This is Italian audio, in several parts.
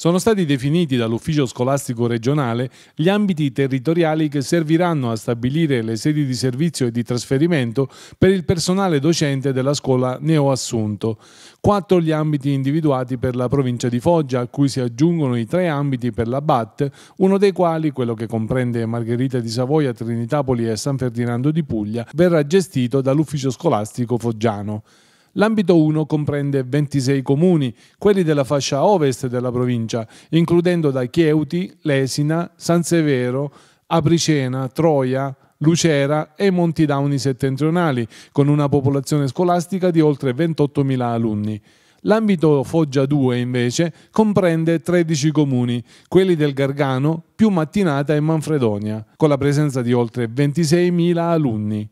Sono stati definiti dall'Ufficio scolastico regionale gli ambiti territoriali che serviranno a stabilire le sedi di servizio e di trasferimento per il personale docente della scuola neoassunto. Quattro gli ambiti individuati per la provincia di Foggia, a cui si aggiungono i tre ambiti per la BAT, uno dei quali, quello che comprende Margherita di Savoia, Trinitapoli e San Ferdinando di Puglia, verrà gestito dall'Ufficio scolastico foggiano. L'ambito 1 comprende 26 comuni, quelli della fascia ovest della provincia, includendo da Chieuti, Lesina, San Severo, Apricena, Troia, Lucera e Monti Dauni settentrionali, con una popolazione scolastica di oltre 28.000 alunni. L'ambito Foggia 2 invece comprende 13 comuni, quelli del Gargano, più Mattinata e Manfredonia, con la presenza di oltre 26.000 alunni.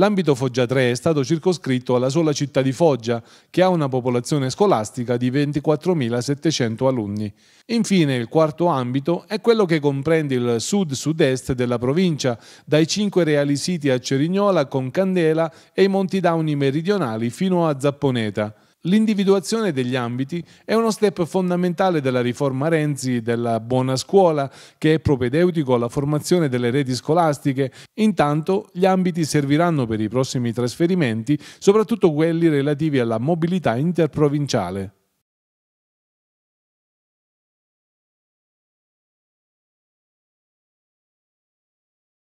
L'ambito Foggia 3 è stato circoscritto alla sola città di Foggia, che ha una popolazione scolastica di 24.700 alunni. Infine, il quarto ambito è quello che comprende il sud-sud-est della provincia, dai cinque reali siti a Cerignola con Candela e i monti Dauni meridionali fino a Zapponeta. L'individuazione degli ambiti è uno step fondamentale della riforma Renzi della buona scuola che è propedeutico alla formazione delle reti scolastiche. Intanto gli ambiti serviranno per i prossimi trasferimenti, soprattutto quelli relativi alla mobilità interprovinciale.